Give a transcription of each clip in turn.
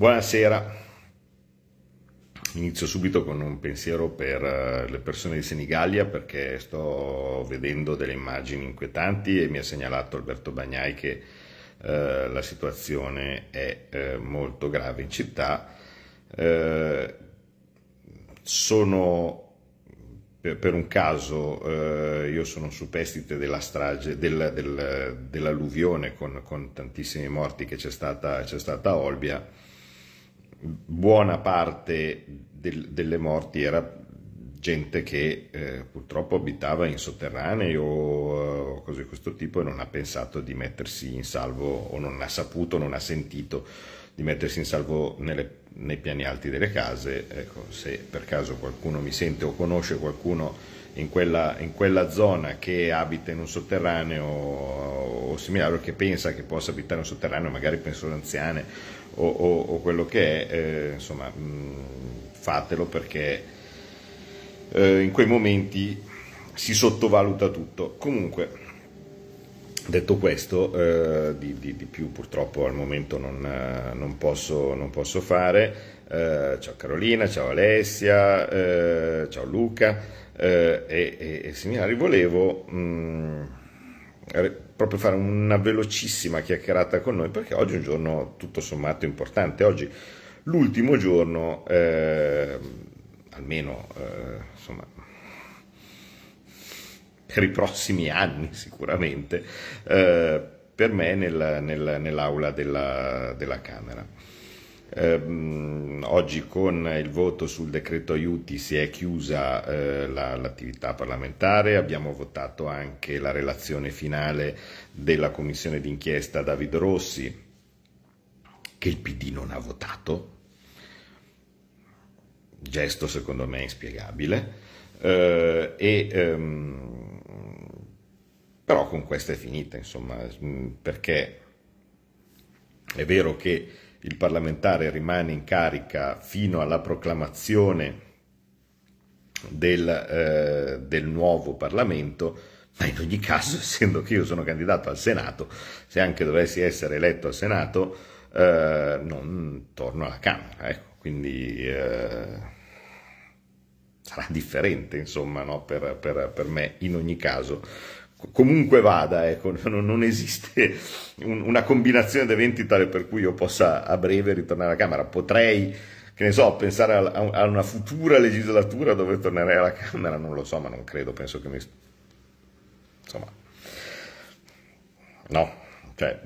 Buonasera, inizio subito con un pensiero per eh, le persone di Senigallia perché sto vedendo delle immagini inquietanti e mi ha segnalato Alberto Bagnai che eh, la situazione è eh, molto grave in città. Eh, sono per, un caso eh, io sono superstite della strage, del, del, dell'alluvione con, con, tantissimi morti che c'è stata, c'è stata a Olbia buona parte del, delle morti era gente che eh, purtroppo abitava in sotterranei o eh, cose di questo tipo e non ha pensato di mettersi in salvo o non ha saputo, non ha sentito di mettersi in salvo nelle, nei piani alti delle case. Ecco, se per caso qualcuno mi sente o conosce qualcuno in quella, in quella zona che abita in un sotterraneo o, o similare che pensa che possa abitare in un sotterraneo, magari pensione anziane o, o, o quello che è, eh, insomma, mh, fatelo perché eh, in quei momenti si sottovaluta tutto. Comunque, detto questo, eh, di, di, di, più purtroppo al momento non, eh, non, posso, non posso, fare. Eh, ciao Carolina, ciao Alessia, eh, ciao Luca. e, e, e Seminari volevo mh, proprio fare una velocissima chiacchierata con noi perché oggi è un giorno tutto sommato importante. Oggi l'ultimo giorno, eh, almeno eh, insomma, per i prossimi anni sicuramente, eh, per me nel, nel, nell'aula della, della Camera. Ehm, oggi con il voto sul decreto aiuti si è chiusa eh, la, l'attività parlamentare, abbiamo votato anche la relazione finale della commissione d'inchiesta David Rossi, che il PD non ha votato, gesto secondo me inspiegabile, eh, e, ehm, però con questa è finita, insomma, mm, perché è vero che il parlamentare rimane in carica fino alla proclamazione del, eh, del, nuovo Parlamento, ma in ogni caso, essendo che io sono candidato al Senato, se anche dovessi essere eletto al Senato, eh, non torno alla Camera, ecco, quindi eh, sarà differente, insomma, no, per, per, per me in ogni caso comunque vada, ecco, non, non esiste un, una combinazione di eventi tale per cui io possa a breve ritornare alla Camera. Potrei, che ne so, pensare a, a, una futura legislatura dove tornerei alla Camera, non lo so, ma non credo, penso che mi... Insomma, no, cioè,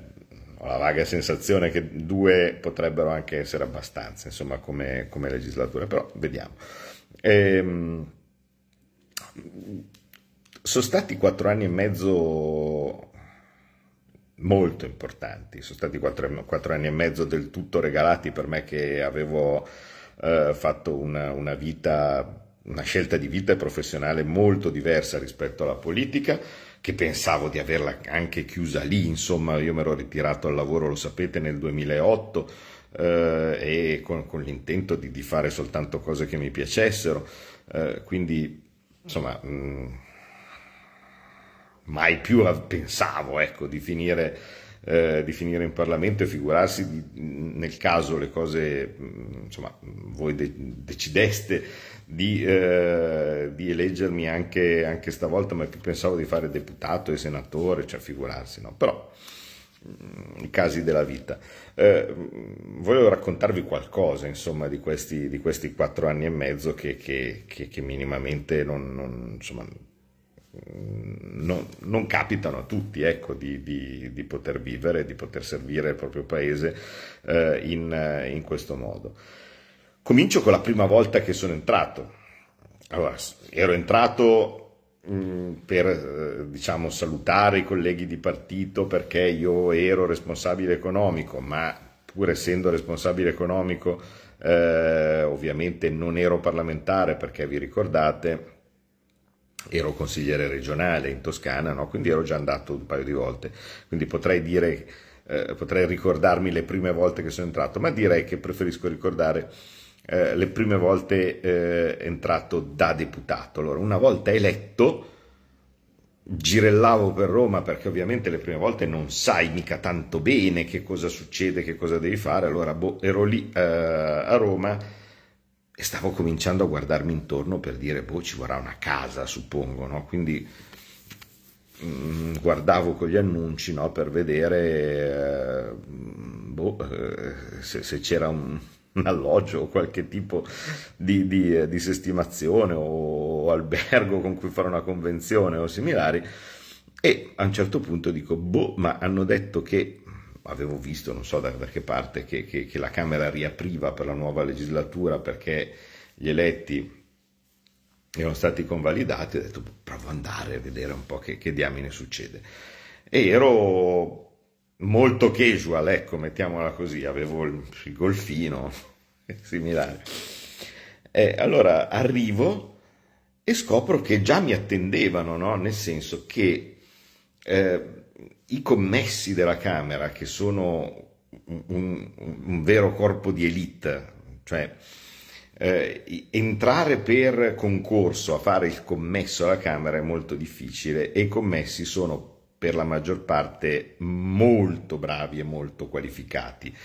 ho la vaga sensazione che due potrebbero anche essere abbastanza, insomma, come, come legislatura, però vediamo. Ehm sono stati quattro anni e mezzo molto importanti, sono stati quattro, quattro, anni e mezzo del tutto regalati per me che avevo eh, fatto una, una, vita, una scelta di vita professionale molto diversa rispetto alla politica, che pensavo di averla anche chiusa lì, insomma io mi ero ritirato al lavoro, lo sapete, nel 2008 eh, e con, con l'intento di, di, fare soltanto cose che mi piacessero, eh, quindi insomma... Mh, mm, mai più pensavo ecco, di, finire, eh, di, finire, in Parlamento e figurarsi di, nel caso le cose, insomma, voi de- decideste di, eh, di eleggermi anche, anche, stavolta, ma più pensavo di fare deputato e senatore, cioè figurarsi, no? Però i casi della vita. Eh, voglio raccontarvi qualcosa, insomma, di questi, di questi quattro anni e mezzo che, che, che, che minimamente non, non, insomma, non, non, capitano a tutti ecco, di, di, di, poter vivere, di poter servire il proprio paese eh, in, eh, in, questo modo. Comincio con la prima volta che sono entrato. Allora, ero entrato mm, per eh, diciamo, salutare i colleghi di partito perché io ero responsabile economico, ma pur essendo responsabile economico eh, ovviamente non ero parlamentare perché vi ricordate ero consigliere regionale in Toscana, no? quindi ero già andato un paio di volte, quindi potrei dire, eh, potrei ricordarmi le prime volte che sono entrato, ma direi che preferisco ricordare eh, le prime volte eh, entrato da deputato. Allora, una volta eletto, girellavo per Roma perché ovviamente le prime volte non sai mica tanto bene che cosa succede, che cosa devi fare, allora boh, ero lì eh, a Roma e stavo cominciando a guardarmi intorno per dire, boh, ci vorrà una casa, suppongo, no? Quindi mh, mm, guardavo con gli annunci no? per vedere eh, boh, eh, se, se c'era un, un alloggio o qualche tipo di, di, eh, di sestimazione o, o albergo con cui fare una convenzione o similari. E a un certo punto dico, boh, ma hanno detto che avevo visto, non so da che parte, che, che, che la Camera riapriva per la nuova legislatura perché gli eletti erano stati convalidati, ho detto boh, provo ad andare a vedere un po' che, che, diamine succede. E ero molto casual, ecco, mettiamola così, avevo il, il golfino similare. E allora arrivo e scopro che già mi attendevano, no? nel senso che eh, i commessi della Camera, che sono un, un, un vero corpo di elite, cioè eh, entrare per concorso a fare il commesso alla Camera è molto difficile e i commessi sono per la maggior parte molto bravi e molto qualificati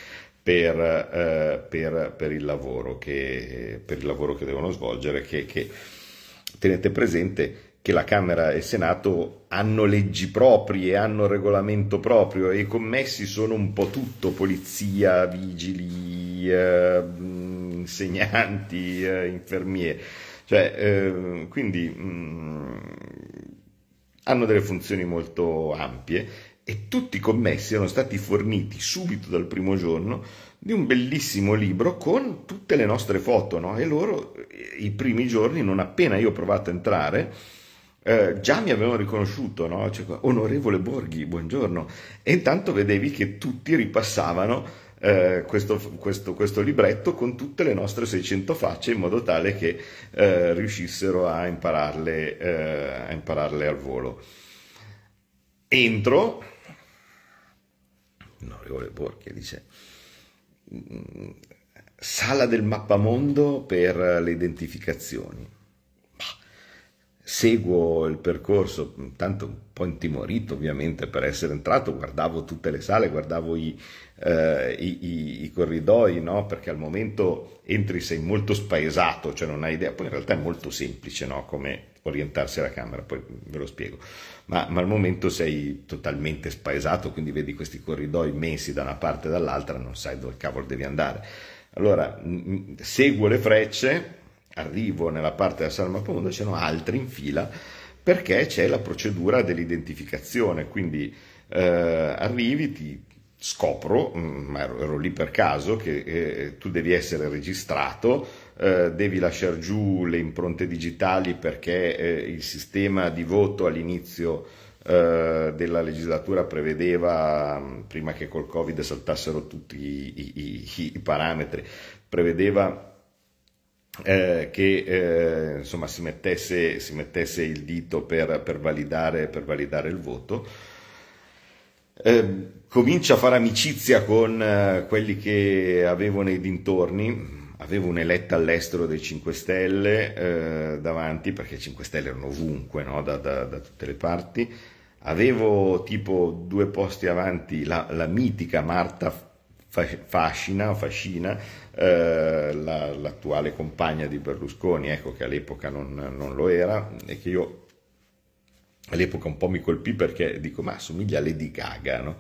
per, eh, per, per, il, lavoro che, per il, lavoro che, devono svolgere, che, che tenete presente che la Camera e il Senato hanno leggi proprie, hanno regolamento proprio e i commessi sono un po' tutto, polizia, vigili, eh, insegnanti, eh, infermieri. Cioè, eh, quindi mh, mm, hanno delle funzioni molto ampie e tutti i commessi sono stati forniti subito dal primo giorno di un bellissimo libro con tutte le nostre foto, no? E loro eh, i primi giorni, non appena io ho provato a entrare, eh, già mi avevano riconosciuto, no? cioè, onorevole Borghi, buongiorno, e intanto vedevi che tutti ripassavano eh, questo, questo, questo, libretto con tutte le nostre 600 facce in modo tale che eh, riuscissero a impararle, eh, a impararle al volo. Entro, onorevole Borghi dice, mm, sala del mappamondo per le identificazioni seguo il percorso, tanto un po' intimorito ovviamente per essere entrato, guardavo tutte le sale, guardavo i, eh, i, i, i corridoi, no? perché al momento entri sei molto spaesato, cioè non hai idea, poi in realtà è molto semplice no? come orientarsi alla camera, poi ve lo spiego, ma, ma al momento sei totalmente spaesato, quindi vedi questi corridoi messi da una parte e dall'altra, non sai dove cavolo devi andare. Allora, seguo le frecce, arrivo nella parte della salma sala mappamondo c'erano altri in fila perché c'è la procedura dell'identificazione, quindi eh, arrivi, ti scopro, mm, ma ero, ero, lì per caso, che eh, tu devi essere registrato, eh, devi lasciare giù le impronte digitali perché eh, il sistema di voto all'inizio eh, della legislatura prevedeva, mm, prima che col Covid saltassero tutti i, i, i parametri, prevedeva eh, che eh, insomma, si, mettesse, si, mettesse, il dito per, per, validare, per validare, il voto. Eh, comincia a fare amicizia con eh, quelli che avevo nei dintorni. Avevo un'eletta all'estero dei 5 Stelle eh, davanti, perché i 5 Stelle erano ovunque, no? da, da, da tutte le parti. Avevo tipo due posti avanti la, la mitica Marta Fascina, fascina eh, la, l'attuale compagna di Berlusconi, ecco, che all'epoca non, non lo era, e che io all'epoca un po' mi colpì perché dico ma somiglia a Lady Gaga no?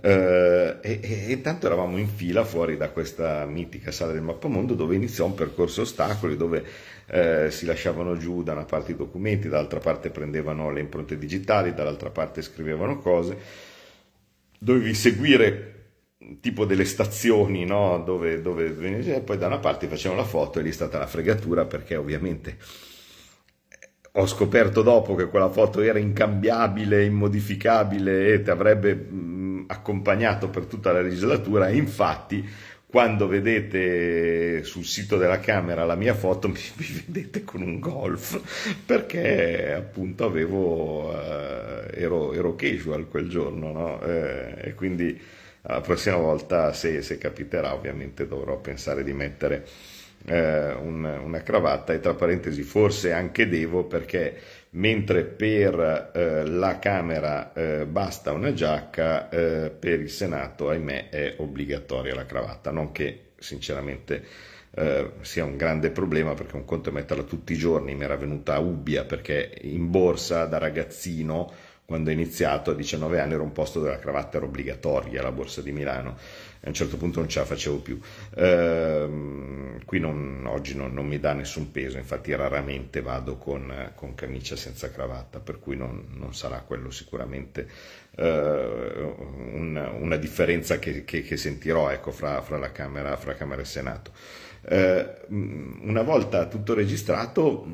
Eh, e, e, e, tanto eravamo in fila fuori da questa mitica sala del mappamondo dove iniziò un percorso ostacoli dove eh, si lasciavano giù da una parte i documenti dall'altra parte prendevano le impronte digitali dall'altra parte scrivevano cose dovevi seguire tipo delle stazioni no? dove, dove, e poi da una parte facevano la foto e lì è stata la fregatura perché ovviamente eh, ho scoperto dopo che quella foto era incambiabile, immodificabile e ti avrebbe mh, mm, accompagnato per tutta la legislatura. Infatti, quando vedete sul sito della Camera la mia foto, mi, mi vedete con un golf perché appunto avevo, eh, ero, ero, casual quel giorno no? eh, e quindi la prossima volta se, se capiterà ovviamente dovrò pensare di mettere eh, un, una cravatta e tra parentesi forse anche devo perché mentre per eh, la Camera eh, basta una giacca, eh, per il Senato ahimè è obbligatoria la cravatta, non che sinceramente eh, sia un grande problema perché un conto è metterla tutti i giorni, mi era venuta a Ubbia perché in borsa da ragazzino quando ho iniziato a 19 anni era un posto dove la cravatta era obbligatoria alla borsa di Milano e a un certo punto non ce la facevo più ehm, qui non, oggi non, non, mi dà nessun peso infatti raramente vado con, con camicia senza cravatta per cui non, non sarà quello sicuramente eh, una, una, differenza che, che, che sentirò ecco, fra, fra, la camera, fra Camera e Senato eh, una volta tutto registrato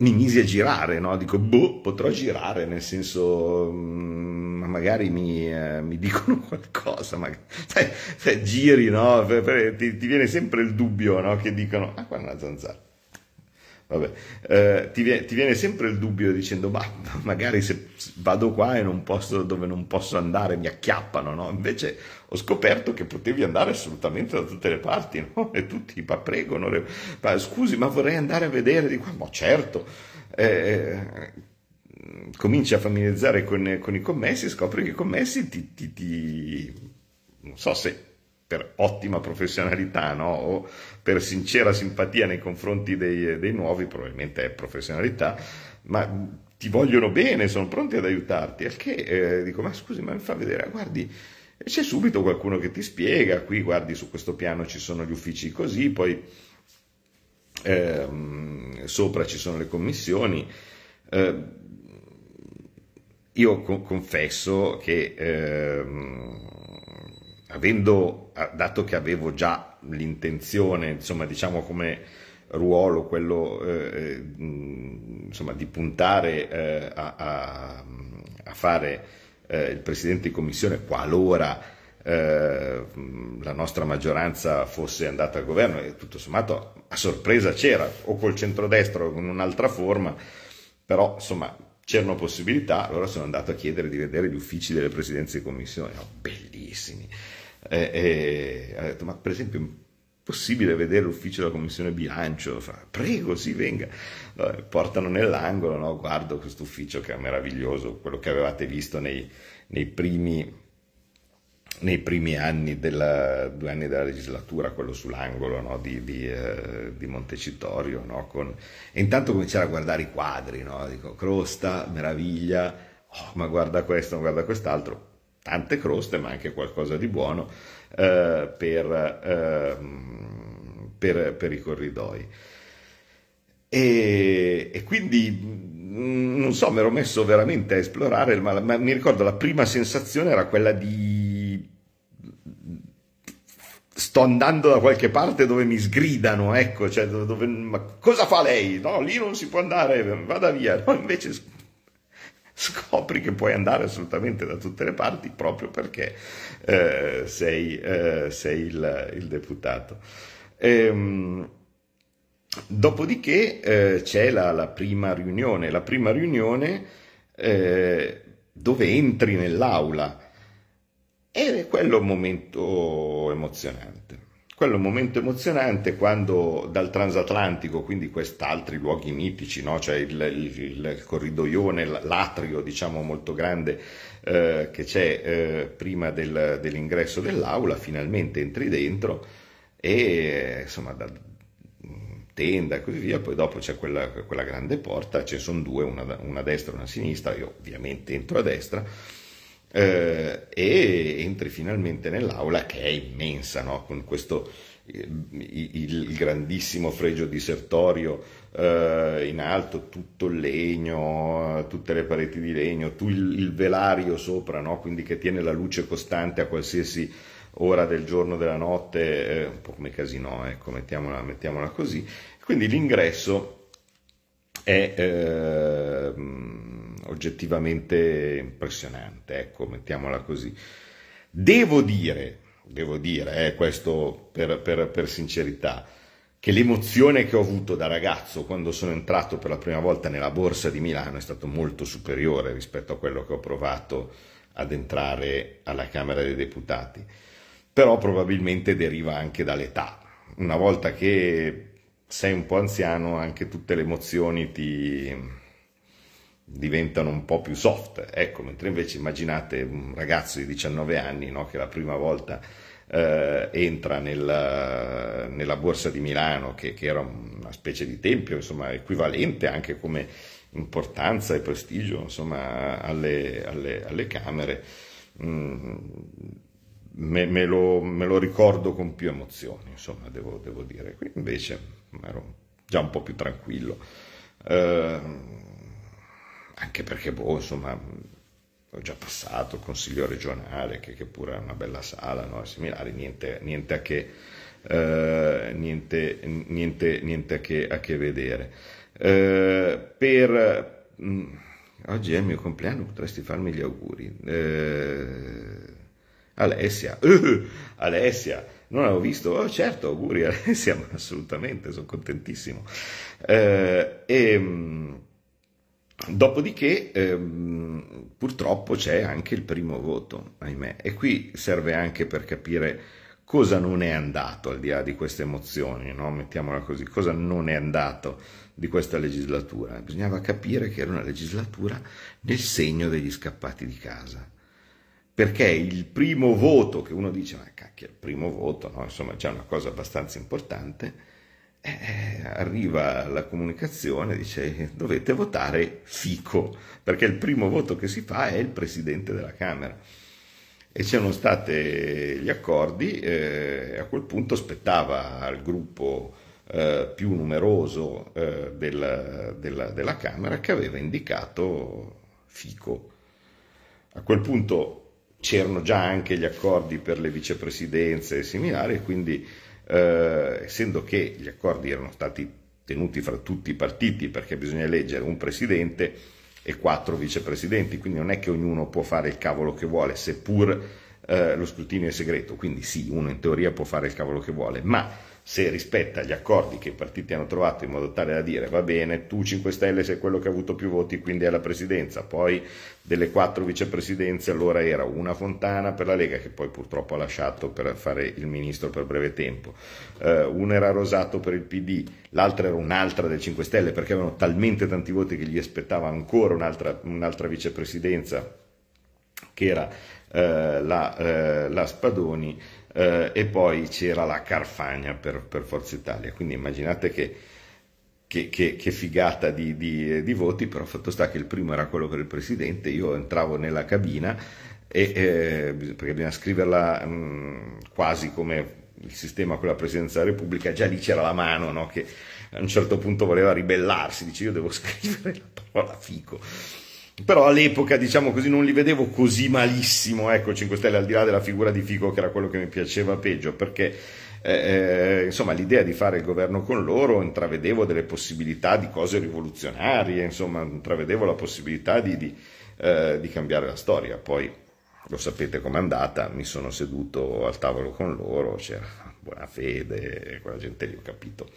mi misi a girare, no? dico, boh, potrò girare, nel senso, mm, magari mi, eh, mi dicono qualcosa, magari, sai, giri, no? ti, ti, viene sempre il dubbio no? che dicono, ah, qua è una zanzara eh, ti, ti, viene sempre il dubbio dicendo, ma magari se vado qua e non posso dove non posso andare, mi acchiappano, no? Invece ho scoperto che potevi andare assolutamente da tutte le parti, no? E tutti, ma pregono. ma, scusi, ma vorrei andare a vedere di qua, ma certo. Eh, eh, cominci a familiarizzare con, con, i commessi, scopri che i commessi ti, ti, ti non so se per ottima professionalità no? o per sincera simpatia nei confronti dei, dei, nuovi, probabilmente è professionalità, ma ti vogliono bene, sono pronti ad aiutarti. Al che eh, dico, ma scusi, ma mi fa vedere, ah, guardi, c'è subito qualcuno che ti spiega, qui guardi su questo piano ci sono gli uffici così, poi eh, sopra ci sono le commissioni. Eh, io co- confesso che ehm, avendo, eh, dato che avevo già l'intenzione, insomma, diciamo come ruolo quello eh, eh insomma, di puntare eh, a, a, a, fare eh, il presidente di commissione qualora eh, la nostra maggioranza fosse andata al governo e tutto sommato a sorpresa c'era o col centrodestra o con un'altra forma però insomma c'erano possibilità allora sono andato a chiedere di vedere gli uffici delle presidenze di commissione no, oh, bellissimi e, eh, eh, ha detto, ma per esempio è possibile vedere l'ufficio della commissione bilancio? Fa, Prego, sì, venga. Vabbè, eh, portano nell'angolo, no? guardo questo ufficio che è meraviglioso, quello che avevate visto nei, nei primi nei primi anni della, due anni della legislatura, quello sull'angolo no, di, di, eh, di, Montecitorio, no, con... e intanto cominciare a guardare i quadri, no? dico crosta, meraviglia, oh, ma guarda questo, ma guarda quest'altro, tante croste, ma anche qualcosa di buono eh, per, eh, per, per, i corridoi. E, e, quindi mm, non so, mi ero messo veramente a esplorare, ma, ma mi ricordo la prima sensazione era quella di sto andando da qualche parte dove mi sgridano, ecco, cioè dove, dove, ma cosa fa lei? No, lì non si può andare, vada via. No, invece scopri che puoi andare assolutamente da tutte le parti proprio perché eh, sei, eh, sei, il, il deputato. Ehm, dopodiché eh, c'è la, la, prima riunione, la prima riunione eh, dove entri nell'aula e quello è un momento emozionante quello è un momento emozionante quando dal transatlantico, quindi quest'altri luoghi mitici, no? cioè il, il, il corridoione, l'atrio diciamo molto grande eh, che c'è eh, prima del, dell'ingresso dell'aula, finalmente entri dentro e insomma da tenda e così via, poi dopo c'è quella, quella grande porta, ce ne sono due, una, una a destra e una a sinistra, io ovviamente entro a destra eh, e entri finalmente nell'aula che è immensa, no? con questo eh, il grandissimo fregio di sertorio eh, in alto, tutto il legno, tutte le pareti di legno, tu il, il velario sopra, no? quindi che tiene la luce costante a qualsiasi ora del giorno, della notte, eh, un po' come casino, ecco, mettiamola, mettiamola così. Quindi l'ingresso è eh, oggettivamente impressionante, ecco, mettiamola così. Devo dire, devo dire, eh, questo per, per, per sincerità, che l'emozione che ho avuto da ragazzo quando sono entrato per la prima volta nella borsa di Milano è stata molto superiore rispetto a quello che ho provato ad entrare alla Camera dei Deputati. Però probabilmente deriva anche dall'età. Una volta che sei un po' anziano, anche tutte le emozioni ti diventano un po' più soft, ecco, mentre invece immaginate un ragazzo di 19 anni no, che la prima volta eh, entra nella, nella, borsa di Milano, che, che, era una specie di tempio, insomma, equivalente anche come importanza e prestigio insomma, alle, alle, alle Camere, mm, me, me, lo, me, lo, ricordo con più emozioni, insomma, devo, devo dire. Qui invece ero già un po' più tranquillo. Eh, anche perché, boh, insomma, ho già passato il consiglio regionale, che, che pure è una bella sala, no? similari, niente, niente, a, che, eh, niente, niente, niente a, che, a che vedere. Eh, per... Mh, mm, oggi è il mio compleanno, potresti farmi gli auguri. Eh, Alessia, Alessia non avevo visto, oh, certo, auguri, siamo assolutamente, sono contentissimo. Eh, e, ehm, dopodiché, ehm, purtroppo c'è anche il primo voto, ahimè, e qui serve anche per capire cosa non è andato al di là di queste emozioni, no? mettiamola così, cosa non è andato di questa legislatura. Bisognava capire che era una legislatura nel segno degli scappati di casa perché il primo voto, che uno dice, ma cacchio, il primo voto, no? insomma c'è una cosa abbastanza importante, eh, arriva la comunicazione, dice dovete votare Fico, perché il primo voto che si fa è il Presidente della Camera. E c'erano stati gli accordi, eh, a quel punto spettava al gruppo eh, più numeroso eh, della, della, della Camera che aveva indicato Fico. A quel punto c'erano già anche gli accordi per le vicepresidenze e seminari, quindi eh, essendo che gli accordi erano stati tenuti fra tutti i partiti perché bisogna eleggere un presidente e quattro vicepresidenti, quindi non è che ognuno può fare il cavolo che vuole, seppur eh, lo scrutinio è segreto, quindi sì, uno in teoria può fare il cavolo che vuole, ma se rispetta gli accordi che i partiti hanno trovato in modo tale da dire va bene, tu 5 Stelle sei quello che ha avuto più voti, quindi è la presidenza, poi delle quattro vicepresidenze allora era una Fontana per la Lega che poi purtroppo ha lasciato per fare il ministro per breve tempo, eh, una era Rosato per il PD, l'altra era un'altra del 5 Stelle perché avevano talmente tanti voti che gli aspettava ancora un'altra, un'altra vicepresidenza che era eh, la, eh, la Spadoni eh, e poi c'era la Carfagna per, per, Forza Italia, quindi immaginate che, che, che, che figata di, di, di, voti, però fatto sta che il primo era quello per il Presidente, io entravo nella cabina e, eh, perché bisogna scriverla mh, mm, quasi come il sistema con la Presidenza della Repubblica, già lì c'era la mano no? che a un certo punto voleva ribellarsi, dice io devo scrivere la parola fico però all'epoca diciamo così non li vedevo così malissimo ecco 5 Stelle al di là della figura di Fico che era quello che mi piaceva peggio perché eh, eh, insomma l'idea di fare il governo con loro intravedevo delle possibilità di cose rivoluzionarie insomma intravedevo la possibilità di, di, eh, di cambiare la storia poi lo sapete com'è andata mi sono seduto al tavolo con loro c'era buona fede quella gente lì ho capito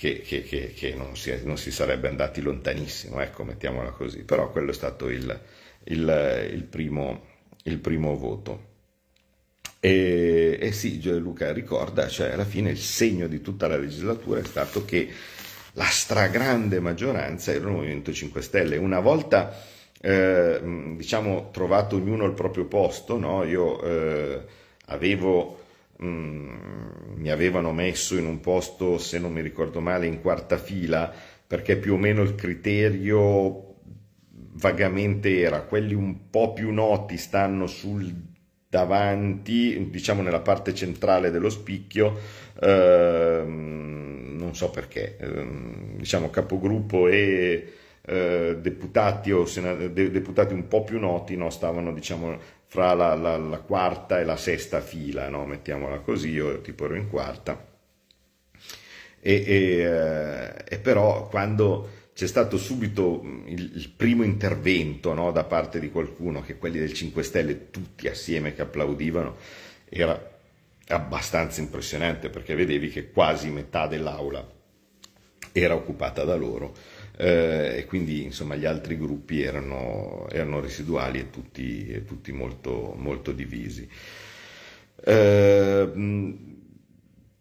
che, che, che, che non, si, non, si, sarebbe andati lontanissimo, ecco, mettiamola così. Però quello è stato il, il, il, primo, il primo, voto. E, e sì, Luca ricorda, cioè alla fine il segno di tutta la legislatura è stato che la stragrande maggioranza era il Movimento 5 Stelle. Una volta, eh, diciamo, trovato ognuno il proprio posto, no? io eh, avevo Mm, mi avevano messo in un posto, se non mi ricordo male, in quarta fila, perché più o meno il criterio vagamente era quelli un po' più noti stanno sul davanti, diciamo nella parte centrale dello spicchio, ehm, non so perché, ehm, diciamo capogruppo e eh, deputati o sena- de- deputati un po' più noti no, stavano diciamo fra la, la, la quarta e la sesta fila, no? mettiamola così, io tipo ero in quarta. E, e, eh, e però quando c'è stato subito mm, il, il primo intervento no? da parte di qualcuno, che quelli del 5 Stelle tutti assieme che applaudivano, era abbastanza impressionante perché vedevi che quasi metà dell'aula era occupata da loro eh, e quindi insomma gli altri gruppi erano, erano residuali e tutti, e tutti molto, molto, divisi. Eh,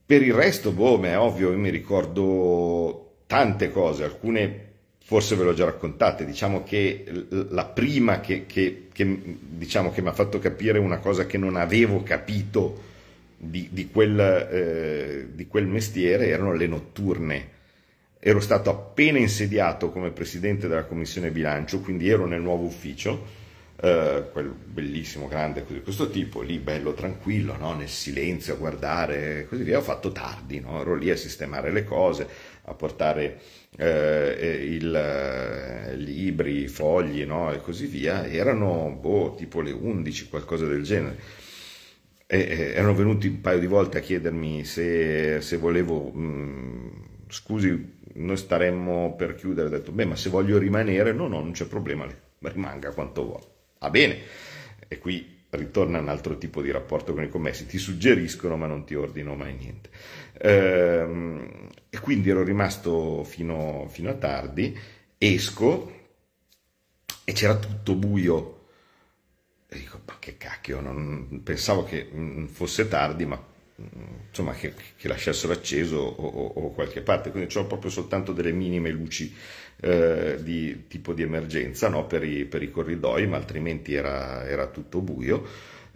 per il resto, boh, ma è ovvio, io mi ricordo tante cose, alcune forse ve l'ho già raccontate, diciamo che la prima che, che, che, diciamo che mi ha fatto capire una cosa che non avevo capito di, di, quel, eh, di quel, mestiere erano le notturne ero stato appena insediato come presidente della commissione bilancio, quindi ero nel nuovo ufficio, eh, quello bellissimo, grande, di questo tipo, lì bello tranquillo, no? nel silenzio a guardare, così via, ho fatto tardi, no? ero lì a sistemare le cose, a portare eh, eh il, eh, libri, fogli no? e così via, erano boh, tipo le 11, qualcosa del genere. E, eh, erano venuti un paio di volte a chiedermi se, se volevo... Mh, mm, scusi noi staremmo per chiudere, ho detto, beh, ma se voglio rimanere, no, no, non c'è problema, rimanga quanto vuole. Va ah, bene, e qui ritorna un altro tipo di rapporto con i commessi, ti suggeriscono ma non ti ordino mai niente. Ehm, e quindi ero rimasto fino, fino a tardi, esco e c'era tutto buio. E dico, ma che cacchio, non, pensavo che mm, fosse tardi, ma insomma, che, che, lasciassero acceso o, o, o qualche parte, quindi ho proprio soltanto delle minime luci eh, di tipo di emergenza no? per, i, per, i, corridoi, ma altrimenti era, era tutto buio.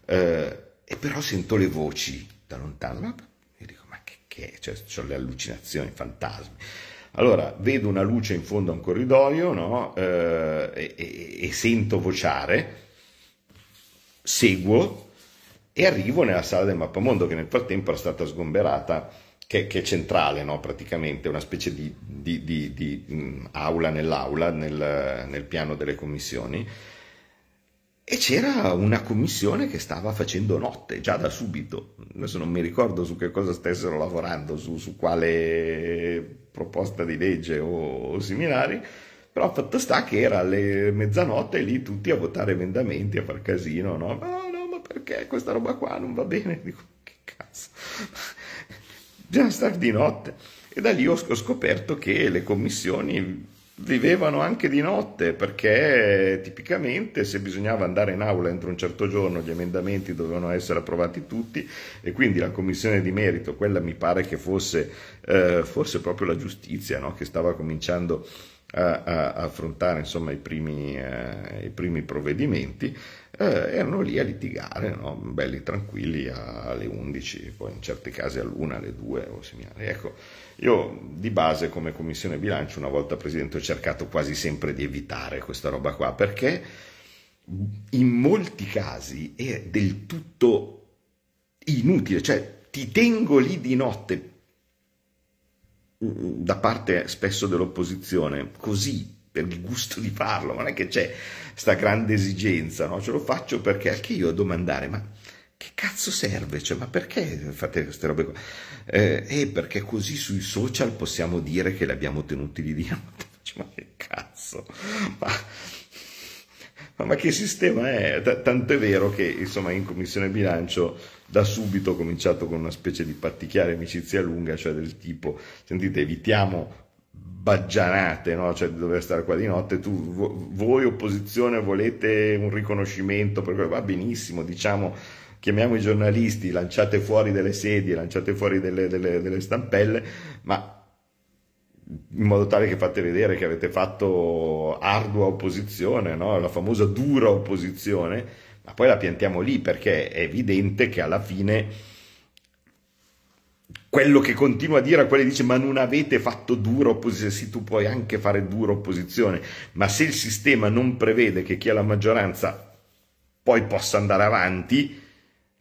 Eh, e però sento le voci da lontano e dico: Ma che, che è? Cioè, ho le allucinazioni, i fantasmi. Allora vedo una luce in fondo a un corridoio no? eh, e, e, e sento vociare, seguo e arrivo nella sala del mappamondo che nel frattempo era stata sgomberata che, che è centrale no? praticamente una specie di, di, di, di mh, mm, aula nell'aula nel, nel piano delle commissioni e c'era una commissione che stava facendo notte già da subito. Adesso non mi ricordo su che cosa stessero lavorando, su, su quale proposta di legge o, o, similari, però fatto sta che era alle mezzanotte lì tutti a votare emendamenti, a far casino, no? Ma perché questa roba qua non va bene. Dico, che cazzo. Già star di notte. E da lì ho scoperto che le commissioni vivevano anche di notte perché tipicamente se bisognava andare in aula entro un certo giorno gli emendamenti dovevano essere approvati tutti e quindi la commissione di merito, quella mi pare che fosse eh, forse proprio la giustizia no? che stava cominciando a a, a affrontare insomma, i, primi, eh, i primi provvedimenti, eh, erano lì a litigare, no? belli tranquilli alle 11, poi in certi casi all'una, alle 2 o similari. Ecco, io di base come Commissione Bilancio una volta Presidente ho cercato quasi sempre di evitare questa roba qua, perché in molti casi è del tutto inutile, cioè ti tengo lì di notte Mm, da parte spesso dell'opposizione così per il gusto di farlo, non è che c'è questa grande esigenza, no? ce lo faccio perché anche io a domandare, ma che cazzo serve? Cioè, ma perché fate queste robe qua? Eh, eh, perché così sui social possiamo dire che le abbiamo tenuti lì di notte. ma che cazzo? Ma ma, ma che sistema è? T- tanto è vero che insomma, in commissione bilancio da subito ho cominciato con una specie di patticchiare amicizia lunga, cioè del tipo, sentite, evitiamo baggianate, no? cioè di dover stare qua di notte, tu, vo- voi opposizione volete un riconoscimento, per... va benissimo, diciamo, chiamiamo i giornalisti, lanciate fuori delle sedie, lanciate fuori delle, delle, delle stampelle, ma in modo tale che fate vedere che avete fatto ardua opposizione, no? la famosa dura opposizione, ma poi la piantiamo lì perché è evidente che alla fine quello che continua a dire a quelli dice ma non avete fatto dura opposizione, sì tu puoi anche fare dura opposizione, ma se il sistema non prevede che chi ha la maggioranza poi possa andare avanti,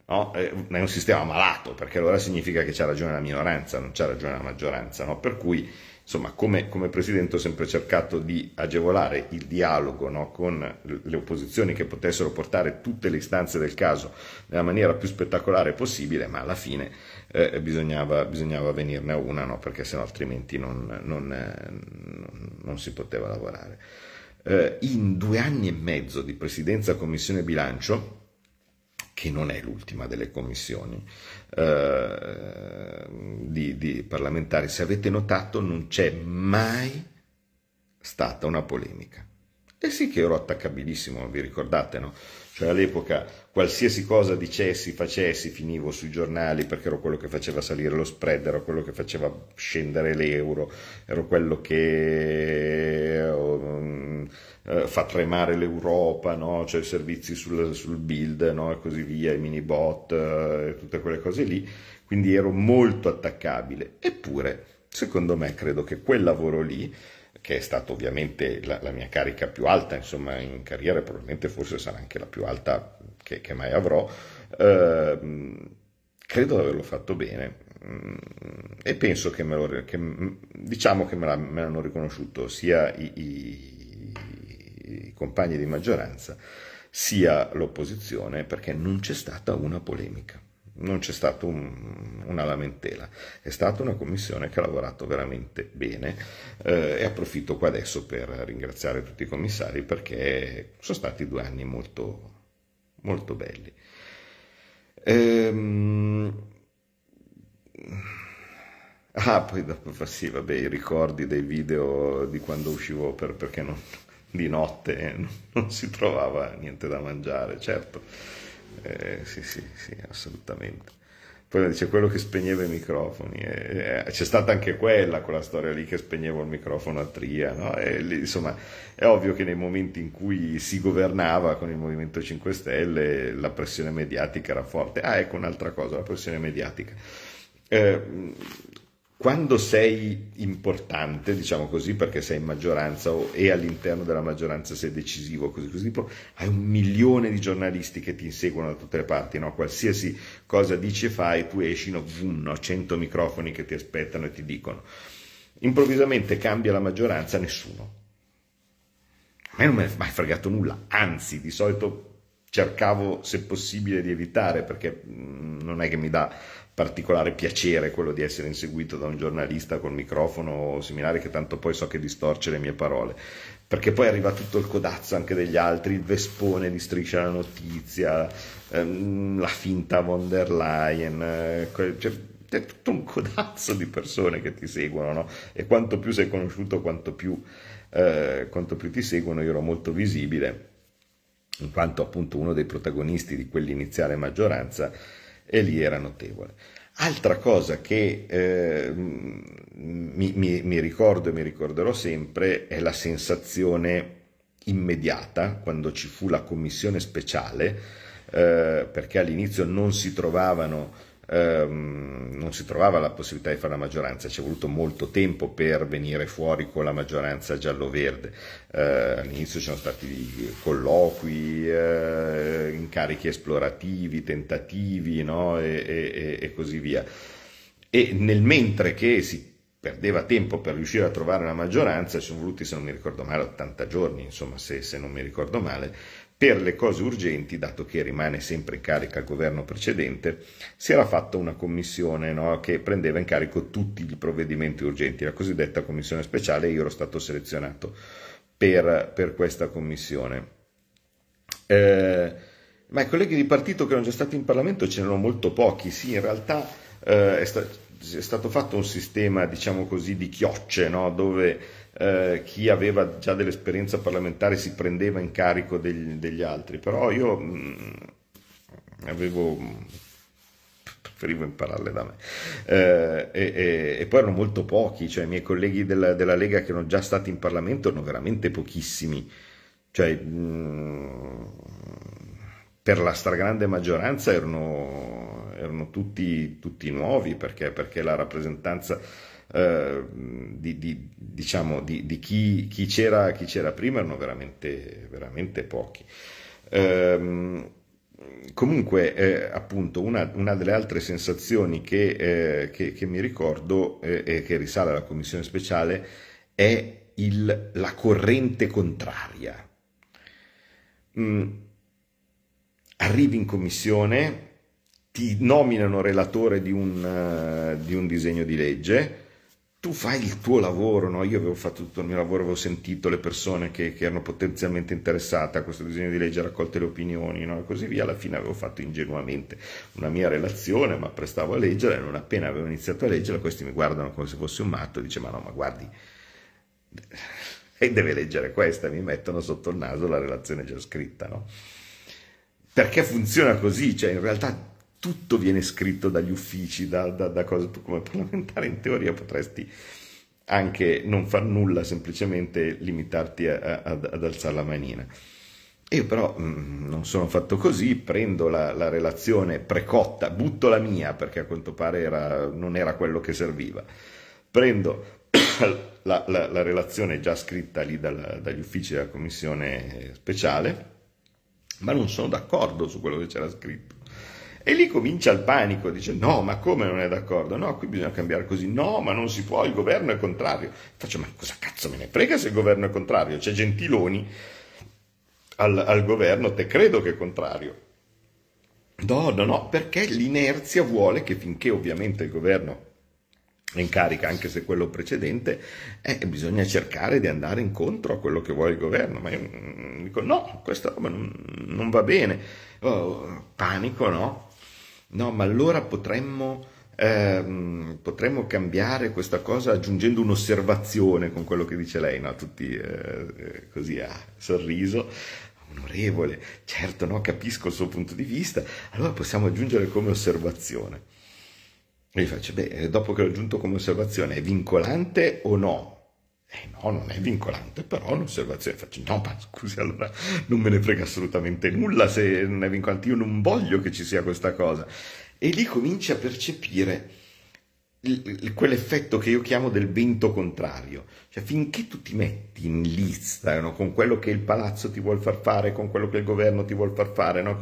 no? Eh, è un sistema malato, perché allora significa che c'è ragione la minoranza, non c'è ragione la maggioranza, no? per cui insomma, come, come, Presidente ho sempre cercato di agevolare il dialogo no, con le opposizioni che potessero portare tutte le istanze del caso nella maniera più spettacolare possibile, ma alla fine eh, bisognava, bisognava, venirne a una, no, perché sennò altrimenti non, non, eh, non, non si poteva lavorare. Eh, in due anni e mezzo di Presidenza Commissione Bilancio, che non è l'ultima delle commissioni eh, di, di parlamentari, se avete notato non c'è mai stata una polemica. E sì che ero attaccabilissimo, vi ricordate, no? Cioè all'epoca qualsiasi cosa dicessi, facessi, finivo sui giornali perché ero quello che faceva salire lo spread, ero quello che faceva scendere l'euro, ero quello che um, fa tremare l'Europa, no? cioè i servizi sul, sul build no? e così via, i mini bot, eh, tutte quelle cose lì. Quindi ero molto attaccabile. Eppure, secondo me, credo che quel lavoro lì che è stata ovviamente la, la, mia carica più alta, insomma, in carriera, probabilmente forse sarà anche la più alta che, che mai avrò, eh, credo di averlo fatto bene mm, e penso che me lo, che, diciamo che me, la, me, l'hanno riconosciuto sia i, i, i compagni di maggioranza sia l'opposizione perché non c'è stata una polemica non c'è stata un, una lamentela, è stata una commissione che ha lavorato veramente bene eh, e approfitto qua adesso per ringraziare tutti i commissari perché sono stati due anni molto, molto belli. Ehm... Ah, poi dopo, sì, vabbè, i ricordi dei video di quando uscivo per, perché non, di notte eh, non si trovava niente da mangiare, certo eh, sì, sì, sì, assolutamente. Poi c'è quello che spegneva i microfoni. Eh, eh, c'è stata anche quella, quella storia lì che spegnevo il microfono a Tria. No? E, insomma, è ovvio che nei momenti in cui si governava con il Movimento 5 Stelle la pressione mediatica era forte. Ah, ecco un'altra cosa, la pressione mediatica. Eh, quando sei importante, diciamo così, perché sei in maggioranza o, e all'interno della maggioranza sei decisivo, così, così tipo, hai un milione di giornalisti che ti inseguono da tutte le parti, no? qualsiasi cosa dici e fai, tu esci, no, vum, no? 100 microfoni che ti aspettano e ti dicono. Improvvisamente cambia la maggioranza, nessuno. A me non mi è mai fregato nulla, anzi, di solito cercavo se possibile di evitare perché mm, non è che mi dà particolare piacere quello di essere inseguito da un giornalista col microfono o similare che tanto poi so che distorce le mie parole perché poi arriva tutto il codazzo anche degli altri, il vespone di striscia la notizia, ehm, la finta von der Leyen, eh, cioè, c'è tutto un codazzo di persone che ti seguono, no? E quanto più sei conosciuto, quanto più, eh, quanto più ti seguono, io ero molto visibile, in quanto appunto uno dei protagonisti di quell'iniziale maggioranza e lì era notevole. Altra cosa che eh, mi, mi, mi ricordo e mi ricorderò sempre è la sensazione immediata quando ci fu la commissione speciale eh, perché all'inizio non si trovavano ehm, non si trovava la possibilità di fare la maggioranza, ci è voluto molto tempo per venire fuori con la maggioranza giallo-verde. Eh, all'inizio ci sono stati colloqui, eh, incarichi esplorativi, tentativi no? e, e, e così via. E nel mentre che si perdeva tempo per riuscire a trovare una maggioranza, ci sono voluti, se non mi ricordo male, 80 giorni, insomma, se, se non mi ricordo male, per le cose urgenti, dato che rimane sempre in carica il governo precedente, si era fatta una commissione no, che prendeva in carico tutti i provvedimenti urgenti, la cosiddetta commissione speciale, io ero stato selezionato per, per questa commissione. Eh, ma i colleghi di partito che erano già stati in Parlamento ce n'erano molto pochi, sì, in realtà eh, è, sta è, stato fatto un sistema, diciamo così, di chiocce, no, dove eh, chi aveva già dell'esperienza parlamentare si prendeva in carico degli, degli altri, però io mh, mm, avevo mm, preferivo impararle da me. Eh, e, e, e, poi erano molto pochi, cioè i miei colleghi della, della, Lega che erano già stati in Parlamento erano veramente pochissimi, cioè mh, mm, per la stragrande maggioranza erano, erano tutti, tutti nuovi perché, perché la rappresentanza Ehm, di, di, diciamo, di, di chi, chi, c'era, chi, c'era, prima erano veramente, veramente pochi. Eh, comunque, eh, appunto, una, una, delle altre sensazioni che, eh, che, che mi ricordo eh, e che risale alla commissione speciale è il, la corrente contraria. Mm. Arrivi in commissione, ti nominano relatore di un, uh, di un disegno di legge, tu fai il tuo lavoro, no? io avevo fatto tutto il mio lavoro, avevo sentito le persone che, che erano potenzialmente interessate a questo disegno di legge, raccolte le opinioni no? e così via, alla fine avevo fatto ingenuamente una mia relazione, ma prestavo a leggere e non appena avevo iniziato a leggere questi mi guardano come se fossi un matto e dice ma no, ma guardi, e deve leggere questa, mi mettono sotto il naso la relazione già scritta, no? Perché funziona così, cioè in realtà tutto viene scritto dagli uffici, da, da, da cose tu come parlamentare in teoria potresti anche non far nulla, semplicemente limitarti a, a, ad alzare la manina. Io però mh, mm, non sono fatto così, prendo la, la, relazione precotta, butto la mia perché a quanto pare era, non era quello che serviva, prendo la, la, la relazione già scritta lì dalla, dagli uffici della commissione speciale, ma non sono d'accordo su quello che c'era scritto e lì comincia il panico, dice no, ma come non è d'accordo? No, qui bisogna cambiare così, no, ma non si può, il governo è contrario. Faccio, ma cosa cazzo me ne frega se il governo è contrario? C'è Gentiloni al, al governo, te credo che è contrario. No, no, no, perché l'inerzia vuole che finché ovviamente il governo è in carica anche se quello precedente, eh, bisogna cercare di andare incontro a quello che vuole il governo. Ma io mm, dico: no, questa roba non, non va bene. Oh, panico, no? no, ma allora potremmo, ehm, potremmo cambiare questa cosa aggiungendo un'osservazione con quello che dice lei, no? tutti eh, eh così a sorriso, onorevole, certo, no, capisco il suo punto di vista, allora possiamo aggiungere come osservazione. E gli faccio, beh, eh, dopo che l'ho aggiunto come osservazione, è vincolante o no? Eh no, non è vincolante, però un'osservazione faccio, no, ma scusi, allora non me ne frega assolutamente nulla se non è vincolante, io non voglio che ci sia questa cosa. E lì comincia a percepire quell'effetto che io chiamo del vento contrario, cioè, finché tu ti metti in lista no? con quello che il palazzo ti vuol far fare, con quello che il governo ti vuol far fare, no?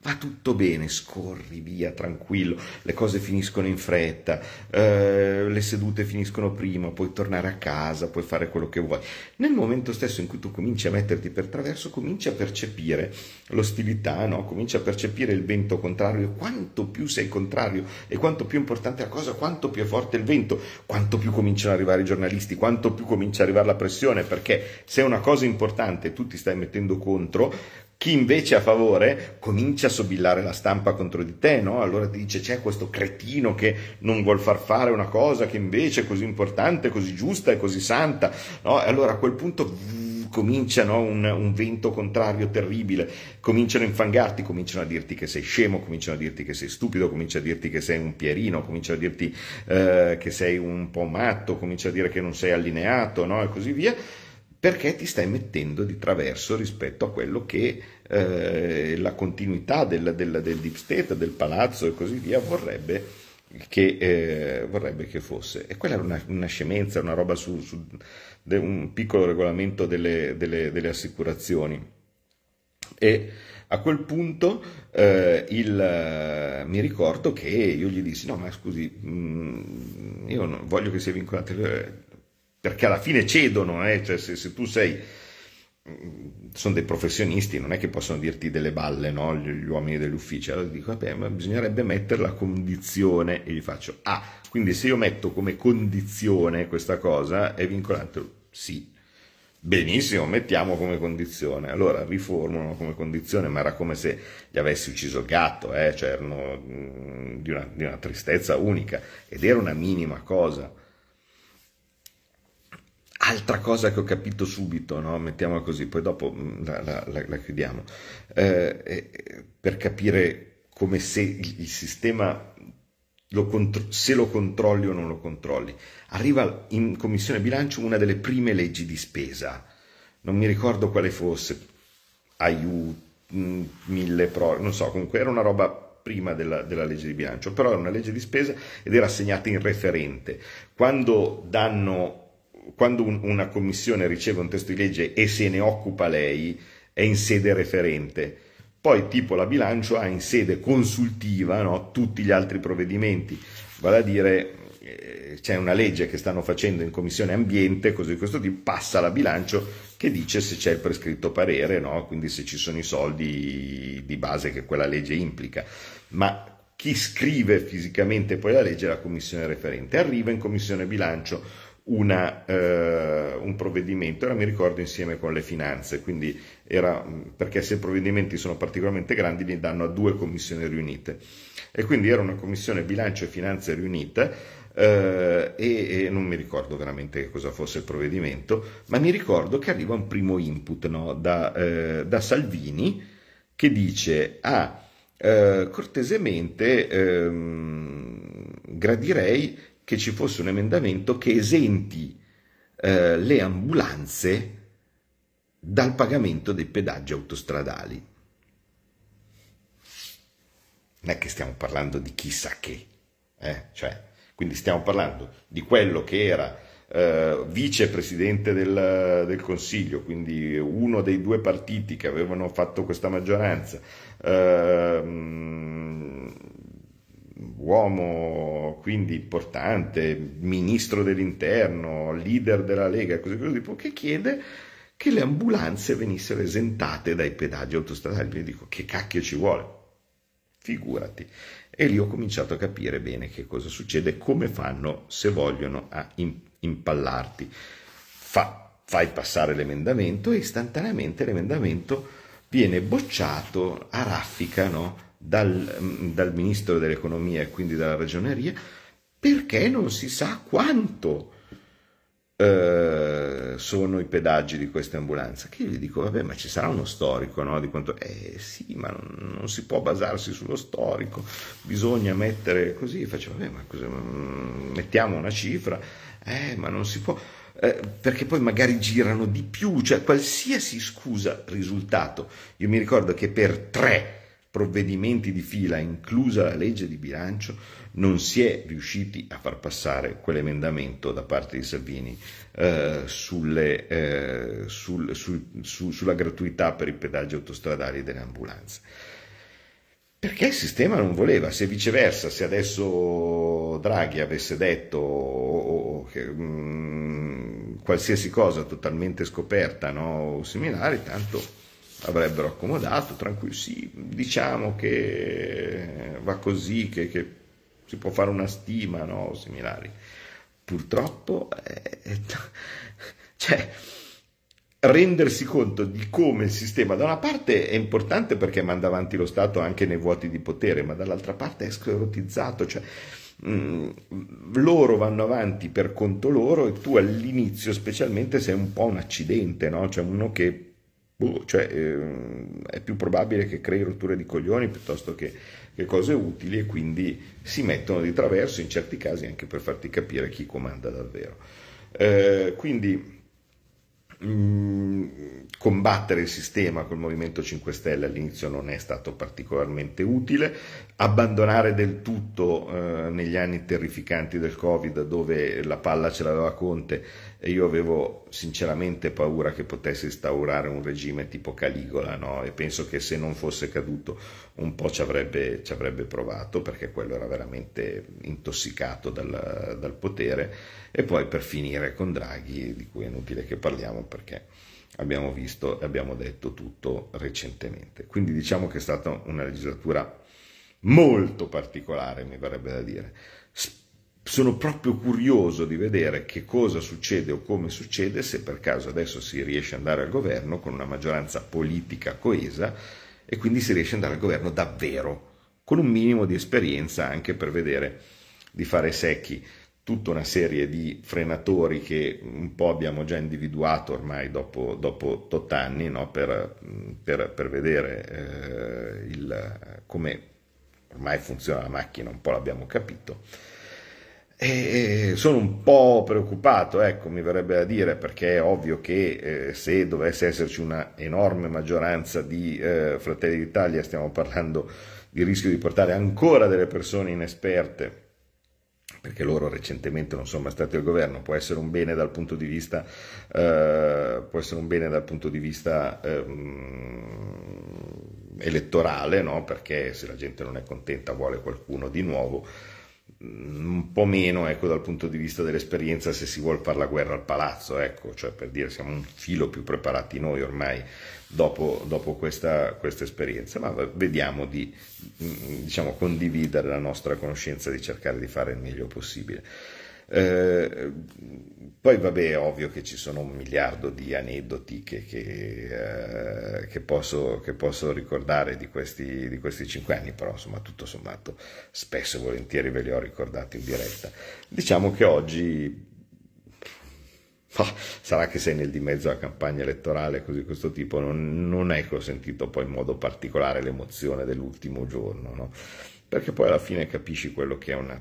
va tutto bene, scorri via tranquillo, le cose finiscono in fretta, eh, le sedute finiscono prima, puoi tornare a casa, puoi fare quello che vuoi. Nel momento stesso in cui tu cominci a metterti per traverso, cominci a percepire l'ostilità, no? cominci a percepire il vento contrario, quanto più sei contrario e quanto più importante la cosa, quanto più è forte il vento, quanto più cominciano ad arrivare i giornalisti, quanto più comincia a arrivare la pressione, perché se è una cosa importante tu ti stai mettendo contro, chi invece è a favore comincia a sobillare la stampa contro di te, no? Allora ti dice c'è questo cretino che non vuol far fare una cosa che invece è così importante, così giusta e così santa, no? E allora a quel punto comincia no, un, un, vento contrario terribile, cominciano a infangarti, cominciano a dirti che sei scemo, cominciano a dirti che sei stupido, cominciano a dirti che sei un pierino, cominciano a dirti eh, che sei un po' matto, cominciano a dire che non sei allineato no, e così via, perché ti stai mettendo di traverso rispetto a quello che eh, la continuità del, del, del, deep state, del palazzo e così via vorrebbe. Che eh, vorrebbe che fosse, e quella era una, una scemenza, una roba su, su un piccolo regolamento delle, delle, delle assicurazioni. E a quel punto eh, il, mi ricordo che io gli dissi: No, ma scusi, mh, mm, io non voglio che sia vincolato eh, perché alla fine cedono, eh? cioè se, se tu sei sono dei professionisti, non è che possono dirti delle balle, no? gli, uomini dell'ufficio. Allora dico, vabbè, ma bisognerebbe mettere la condizione e gli faccio, ah, quindi se io metto come condizione questa cosa è vincolante? Sì. Benissimo, mettiamo come condizione. Allora riformulano come condizione, ma era come se gli avessi ucciso il gatto, eh? cioè erano mm, di una, di una tristezza unica ed era una minima cosa. Altra cosa che ho capito subito, no? mettiamola così, poi dopo mm, la, la, la, la chiudiamo, eh, eh, per capire come se il, il sistema, lo contro- se lo controlli o non lo controlli. Arriva in Commissione Bilancio una delle prime leggi di spesa, non mi ricordo quale fosse, aiuto, mm, mille pro, non so, comunque era una roba prima della, della, legge di bilancio, però era una legge di spesa ed era assegnata in referente. Quando danno quando un, una commissione riceve un testo di legge e se ne occupa lei, è in sede referente. Poi tipo la bilancio ha in sede consultiva no, tutti gli altri provvedimenti, vale a dire eh, c'è una legge che stanno facendo in commissione ambiente, cose questo tipo, passa la bilancio che dice se c'è il prescritto parere, no? quindi se ci sono i soldi di base che quella legge implica. Ma chi scrive fisicamente poi la legge è la commissione referente, arriva in commissione bilancio una, eh, un provvedimento, era mi ricordo insieme con le finanze, quindi era, mm, perché se i provvedimenti sono particolarmente grandi li danno a due commissioni riunite. E quindi era una commissione bilancio e finanze riunite eh, e, e, non mi ricordo veramente cosa fosse il provvedimento, ma mi ricordo che arriva un primo input no, da, eh, da, Salvini che dice ah, eh, cortesemente ehm, gradirei che ci fosse un emendamento che esenti eh, le ambulanze dal pagamento dei pedaggi autostradali. Non è che stiamo parlando di chissà che, eh? cioè, quindi stiamo parlando di quello che era eh, vicepresidente del, del, Consiglio, quindi uno dei due partiti che avevano fatto questa maggioranza, eh, uomo quindi importante, ministro dell'interno, leader della Lega, cose così, tipo, che chiede che le ambulanze venissero esentate dai pedaggi autostradali. Io dico, che cacchio ci vuole? Figurati. E lì ho cominciato a capire bene che cosa succede, come fanno se vogliono a impallarti. Fa, fai passare l'emendamento e istantaneamente l'emendamento viene bocciato a raffica, no? dal, dal ministro dell'economia e quindi dalla ragioneria, perché non si sa quanto eh, sono i pedaggi di queste ambulanze. Che io gli dico, vabbè, ma ci sarà uno storico, no? Di quanto... Eh sì, ma non, non si può basarsi sullo storico, bisogna mettere così. Faccio, vabbè, ma cosa, mm, mettiamo una cifra, eh, ma non si può... Eh, perché poi magari girano di più, cioè qualsiasi scusa risultato. Io mi ricordo che per tre provvedimenti di fila, inclusa la legge di bilancio, non si è riusciti a far passare quell'emendamento da parte di Salvini eh, sulle, eh, sul, su, su, sulla gratuità per i pedaggi autostradali delle ambulanze. Perché il sistema non voleva, se viceversa, se adesso Draghi avesse detto o, o, che, mh, mm, qualsiasi cosa totalmente scoperta no, o similare, tanto avrebbero accomodato, tranquillo, sì, diciamo che va così, che, che si può fare una stima, no, similari. Purtroppo, eh, cioè, rendersi conto di come il sistema, da una parte è importante perché manda avanti lo Stato anche nei vuoti di potere, ma dall'altra parte è sclerotizzato, cioè mm, loro vanno avanti per conto loro e tu all'inizio specialmente sei un po' un accidente, no? cioè uno che boh, cioè, ehm, è più probabile che crei rotture di coglioni piuttosto che, che, cose utili e quindi si mettono di traverso in certi casi anche per farti capire chi comanda davvero. Eh, quindi mm, combattere il sistema col Movimento 5 Stelle all'inizio non è stato particolarmente utile, abbandonare del tutto eh, negli anni terrificanti del Covid dove la palla ce l'aveva Conte e io avevo sinceramente paura che potesse instaurare un regime tipo Caligola no? e penso che se non fosse caduto un po' ci avrebbe, ci avrebbe provato perché quello era veramente intossicato dal, dal, potere e poi per finire con Draghi di cui è inutile che parliamo perché abbiamo visto e abbiamo detto tutto recentemente quindi diciamo che è stata una legislatura molto particolare mi verrebbe da dire sono proprio curioso di vedere che cosa succede o come succede se per caso adesso si riesce ad andare al governo con una maggioranza politica coesa e quindi si riesce ad andare al governo davvero, con un minimo di esperienza anche per vedere di fare secchi tutta una serie di frenatori che un po' abbiamo già individuato ormai dopo, dopo 8 anni no? per, per, per, vedere eh, il, come ormai funziona la macchina, un po' l'abbiamo capito. E sono un po' preoccupato, ecco, mi verrebbe da dire, perché è ovvio che eh, se dovesse esserci una enorme maggioranza di eh, Fratelli d'Italia, stiamo parlando di rischio di portare ancora delle persone inesperte, perché loro recentemente non sono mai stati al governo, può essere un bene dal punto di vista, eh, dal punto di vista ehm, elettorale, no? perché se la gente non è contenta vuole qualcuno di nuovo un po' meno ecco, dal punto di vista dell'esperienza se si vuole fare la guerra al palazzo, ecco, cioè per dire siamo un filo più preparati noi ormai dopo, dopo questa, questa, esperienza, ma vediamo di mm, diciamo, condividere la nostra conoscenza, di cercare di fare il meglio possibile. Eh, poi vabbè, è ovvio che ci sono un miliardo di aneddoti che, che, eh, che, posso, che posso, ricordare di questi, di questi, cinque anni, però insomma tutto sommato spesso e volentieri ve li ho ricordati in diretta. Diciamo che oggi Oh, sarà che sei nel di mezzo alla campagna elettorale, così di questo tipo, non, non, è che ho sentito poi in modo particolare l'emozione dell'ultimo giorno, no? perché poi alla fine capisci quello che è una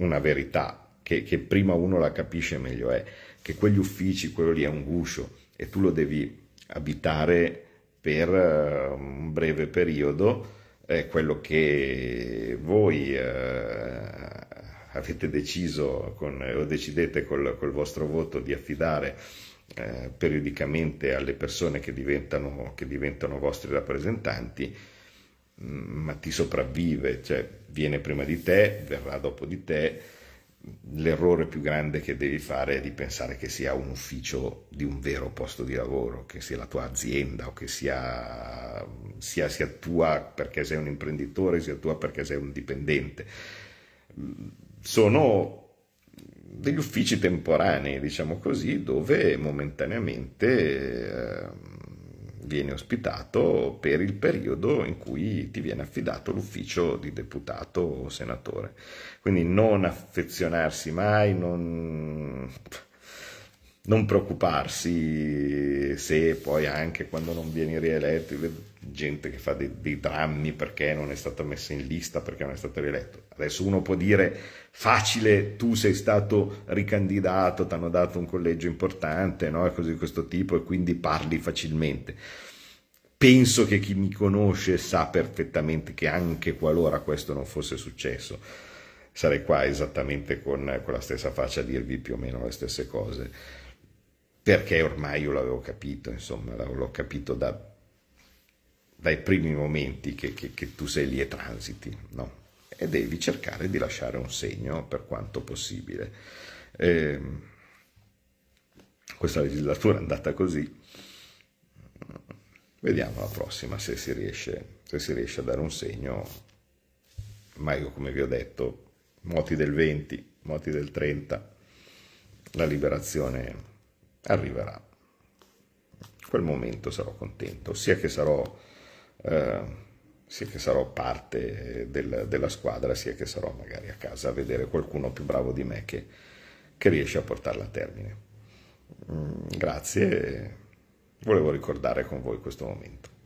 una verità che, che prima uno la capisce meglio è che quegli uffici, quello lì è un guscio e tu lo devi abitare per eh, un breve periodo, è quello che voi eh, avete deciso con, eh, o decidete col, col, vostro voto di affidare eh, periodicamente alle persone che diventano, che diventano vostri rappresentanti Mm, ma ti sopravvive, cioè viene prima di te, verrà dopo di te. L'errore più grande che devi fare è di pensare che sia un ufficio di un vero posto di lavoro, che sia la tua azienda o che sia, sia, sia tua perché sei un imprenditore, sia tua perché sei un dipendente. Sono degli uffici temporanei, diciamo così, dove momentaneamente... Eh, viene ospitato per il periodo in cui ti viene affidato l'ufficio di deputato o senatore. Quindi non affezionarsi mai, non non preoccuparsi se poi anche quando non vieni rieletto, gente che fa dei, dei, drammi perché non è stata messa in lista, perché non è stato rieletto. Adesso uno può dire facile, tu sei stato ricandidato, ti hanno dato un collegio importante, no? cose di questo tipo e quindi parli facilmente. Penso che chi mi conosce sa perfettamente che anche qualora questo non fosse successo, sarei qua esattamente con, con la stessa faccia a dirvi più o meno le stesse cose perché ormai io l'avevo capito, insomma, l'ho capito da, dai primi momenti che, che, che, tu sei lì e transiti, no? E devi cercare di lasciare un segno per quanto possibile. Eh, questa legislatura è andata così, vediamo la prossima se si riesce, se si riesce a dare un segno, ma io come vi ho detto, moti del 20, moti del 30, la liberazione arriverà. quel momento sarò contento, sia che sarò, eh, sia che sarò parte del, della squadra, sia che sarò magari a casa a vedere qualcuno più bravo di me che, che riesce a portarla a termine. Mm, grazie, volevo ricordare con voi questo momento.